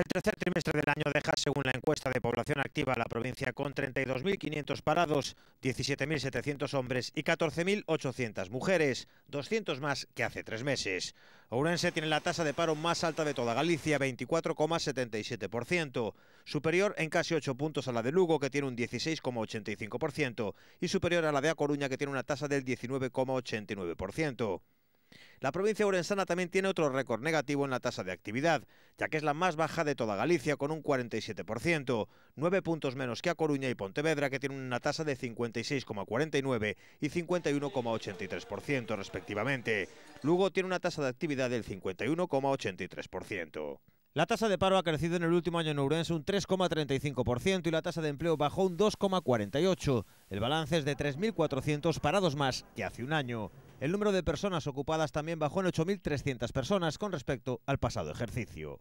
El tercer trimestre del año deja, según la encuesta de población activa, la provincia con 32.500 parados, 17.700 hombres y 14.800 mujeres, 200 más que hace tres meses. Ourense tiene la tasa de paro más alta de toda Galicia, 24,77%, superior en casi 8 puntos a la de Lugo, que tiene un 16,85%, y superior a la de A Coruña, que tiene una tasa del 19,89%. La provincia urensana también tiene otro récord negativo en la tasa de actividad, ya que es la más baja de toda Galicia con un 47%, Nueve puntos menos que a Coruña y Pontevedra que tienen una tasa de 56,49 y 51,83% respectivamente. Lugo tiene una tasa de actividad del 51,83%. La tasa de paro ha crecido en el último año en Ourense un 3,35% y la tasa de empleo bajó un 2,48%. El balance es de 3.400 parados más que hace un año. El número de personas ocupadas también bajó en 8.300 personas con respecto al pasado ejercicio.